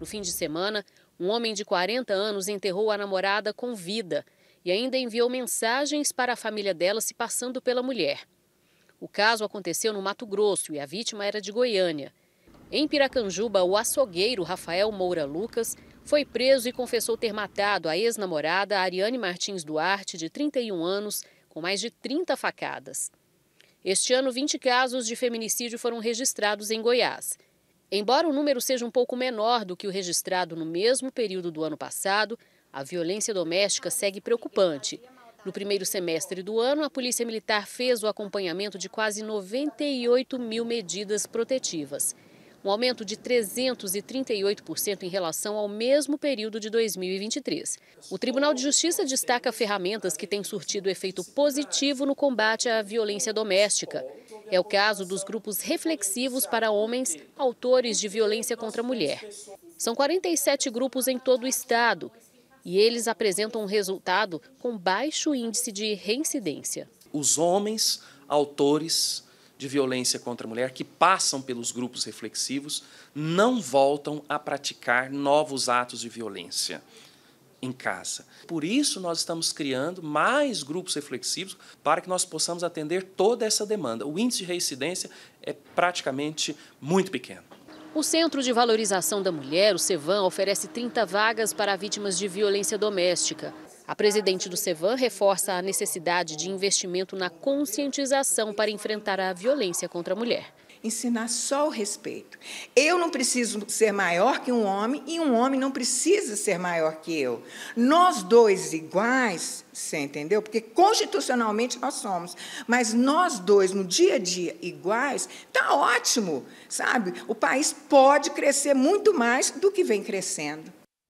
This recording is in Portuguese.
No fim de semana, um homem de 40 anos enterrou a namorada com vida e ainda enviou mensagens para a família dela se passando pela mulher. O caso aconteceu no Mato Grosso e a vítima era de Goiânia. Em Piracanjuba, o açougueiro Rafael Moura Lucas foi preso e confessou ter matado a ex-namorada Ariane Martins Duarte, de 31 anos, com mais de 30 facadas. Este ano, 20 casos de feminicídio foram registrados em Goiás. Embora o número seja um pouco menor do que o registrado no mesmo período do ano passado, a violência doméstica segue preocupante. No primeiro semestre do ano, a Polícia Militar fez o acompanhamento de quase 98 mil medidas protetivas, um aumento de 338% em relação ao mesmo período de 2023. O Tribunal de Justiça destaca ferramentas que têm surtido efeito positivo no combate à violência doméstica, é o caso dos grupos reflexivos para homens autores de violência contra a mulher. São 47 grupos em todo o estado e eles apresentam um resultado com baixo índice de reincidência. Os homens autores de violência contra a mulher que passam pelos grupos reflexivos não voltam a praticar novos atos de violência em casa. Por isso, nós estamos criando mais grupos reflexivos para que nós possamos atender toda essa demanda. O índice de reincidência é praticamente muito pequeno. O Centro de Valorização da Mulher, o CEVAM, oferece 30 vagas para vítimas de violência doméstica. A presidente do CEVAM reforça a necessidade de investimento na conscientização para enfrentar a violência contra a mulher ensinar só o respeito. Eu não preciso ser maior que um homem e um homem não precisa ser maior que eu. Nós dois iguais, você entendeu? Porque constitucionalmente nós somos, mas nós dois no dia a dia iguais, tá ótimo, sabe? O país pode crescer muito mais do que vem crescendo.